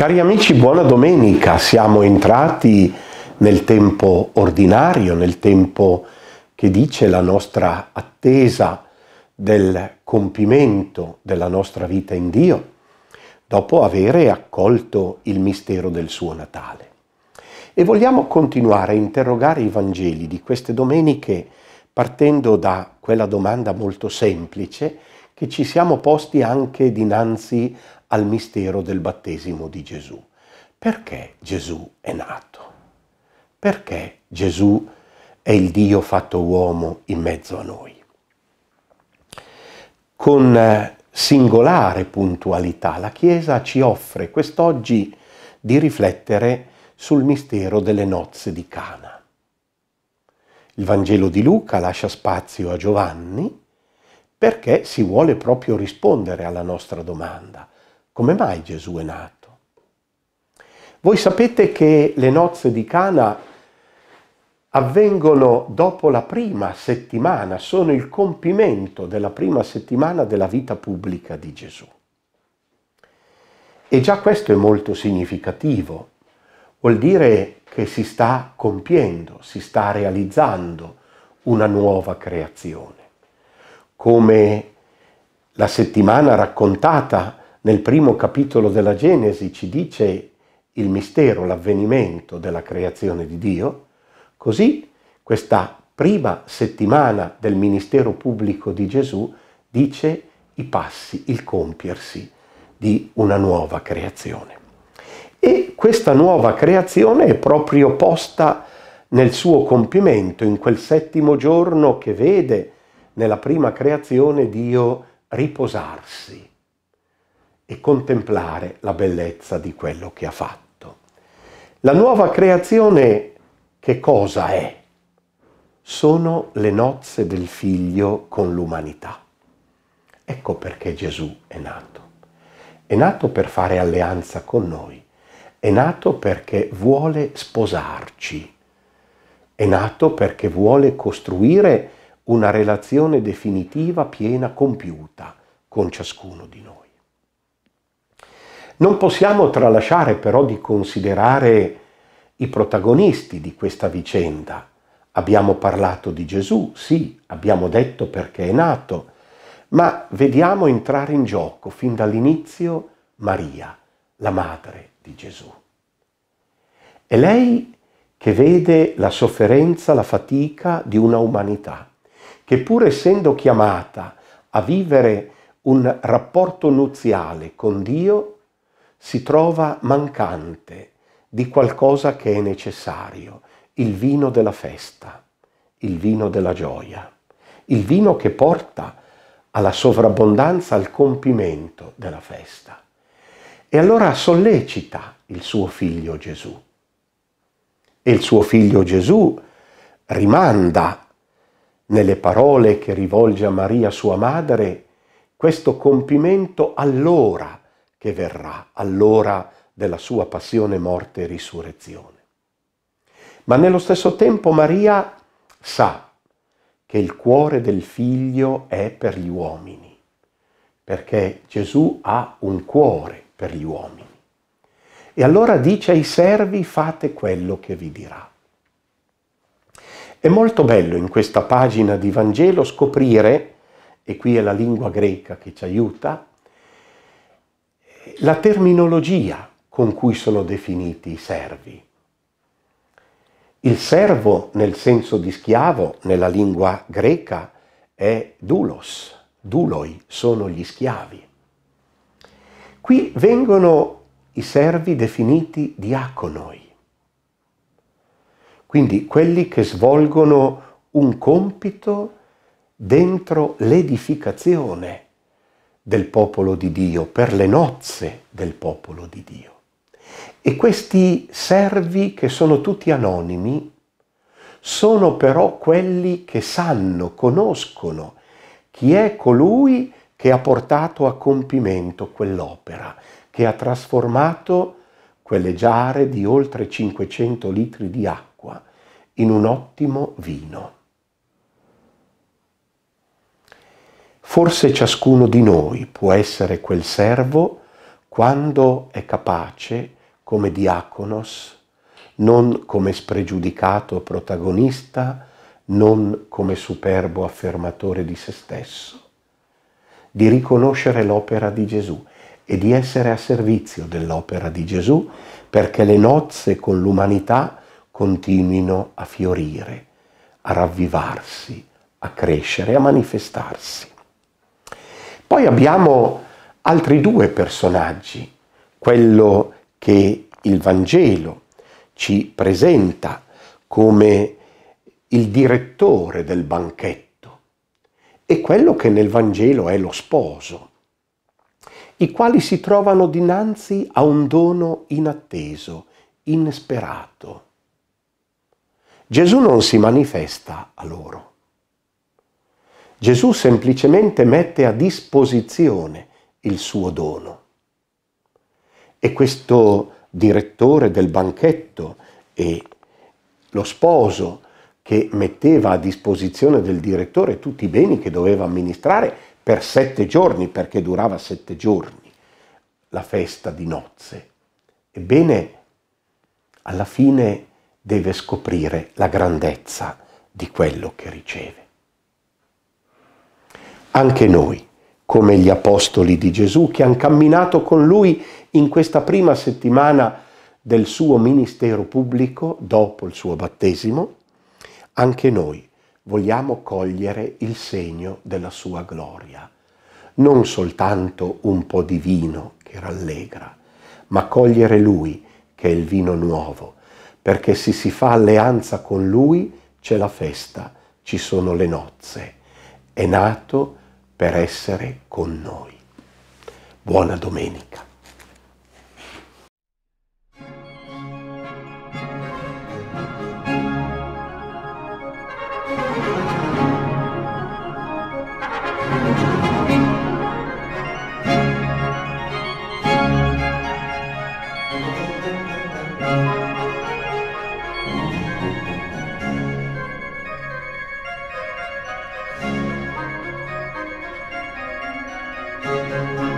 Cari amici, buona domenica. Siamo entrati nel tempo ordinario, nel tempo che dice la nostra attesa del compimento della nostra vita in Dio, dopo avere accolto il mistero del suo Natale. E vogliamo continuare a interrogare i Vangeli di queste domeniche partendo da quella domanda molto semplice che ci siamo posti anche dinanzi al mistero del battesimo di Gesù. Perché Gesù è nato? Perché Gesù è il Dio fatto uomo in mezzo a noi? Con eh, singolare puntualità la Chiesa ci offre quest'oggi di riflettere sul mistero delle nozze di Cana. Il Vangelo di Luca lascia spazio a Giovanni perché si vuole proprio rispondere alla nostra domanda come mai Gesù è nato? Voi sapete che le nozze di Cana avvengono dopo la prima settimana, sono il compimento della prima settimana della vita pubblica di Gesù. E già questo è molto significativo, vuol dire che si sta compiendo, si sta realizzando una nuova creazione. Come la settimana raccontata nel primo capitolo della Genesi ci dice il mistero, l'avvenimento della creazione di Dio, così questa prima settimana del ministero pubblico di Gesù dice i passi, il compiersi di una nuova creazione. E questa nuova creazione è proprio posta nel suo compimento, in quel settimo giorno che vede nella prima creazione Dio riposarsi, e contemplare la bellezza di quello che ha fatto. La nuova creazione che cosa è? Sono le nozze del figlio con l'umanità. Ecco perché Gesù è nato. È nato per fare alleanza con noi. È nato perché vuole sposarci. È nato perché vuole costruire una relazione definitiva, piena, compiuta con ciascuno di noi. Non possiamo tralasciare però di considerare i protagonisti di questa vicenda. Abbiamo parlato di Gesù, sì, abbiamo detto perché è nato, ma vediamo entrare in gioco fin dall'inizio Maria, la madre di Gesù. È lei che vede la sofferenza, la fatica di una umanità, che pur essendo chiamata a vivere un rapporto nuziale con Dio, si trova mancante di qualcosa che è necessario, il vino della festa, il vino della gioia, il vino che porta alla sovrabbondanza, al compimento della festa. E allora sollecita il suo figlio Gesù. E il suo figlio Gesù rimanda nelle parole che rivolge a Maria sua madre questo compimento allora che verrà all'ora della sua passione, morte e risurrezione. Ma nello stesso tempo Maria sa che il cuore del figlio è per gli uomini, perché Gesù ha un cuore per gli uomini. E allora dice ai servi fate quello che vi dirà. È molto bello in questa pagina di Vangelo scoprire, e qui è la lingua greca che ci aiuta, la terminologia con cui sono definiti i servi. Il servo nel senso di schiavo nella lingua greca è dulos, duloi sono gli schiavi. Qui vengono i servi definiti diaconoi, quindi quelli che svolgono un compito dentro l'edificazione del popolo di Dio, per le nozze del popolo di Dio. E questi servi, che sono tutti anonimi, sono però quelli che sanno, conoscono chi è colui che ha portato a compimento quell'opera, che ha trasformato quelle giare di oltre 500 litri di acqua in un ottimo vino. Forse ciascuno di noi può essere quel servo quando è capace, come diaconos, non come spregiudicato protagonista, non come superbo affermatore di se stesso, di riconoscere l'opera di Gesù e di essere a servizio dell'opera di Gesù perché le nozze con l'umanità continuino a fiorire, a ravvivarsi, a crescere, a manifestarsi. Poi abbiamo altri due personaggi, quello che il Vangelo ci presenta come il direttore del banchetto e quello che nel Vangelo è lo sposo, i quali si trovano dinanzi a un dono inatteso, insperato. Gesù non si manifesta a loro, Gesù semplicemente mette a disposizione il suo dono. E questo direttore del banchetto e lo sposo che metteva a disposizione del direttore tutti i beni che doveva amministrare per sette giorni, perché durava sette giorni la festa di nozze. Ebbene, alla fine deve scoprire la grandezza di quello che riceve. Anche noi, come gli apostoli di Gesù che hanno camminato con lui in questa prima settimana del suo ministero pubblico dopo il suo battesimo, anche noi vogliamo cogliere il segno della sua gloria, non soltanto un po' di vino che rallegra, ma cogliere lui che è il vino nuovo, perché se si fa alleanza con lui c'è la festa, ci sono le nozze è nato per essere con noi. Buona domenica. Thank you.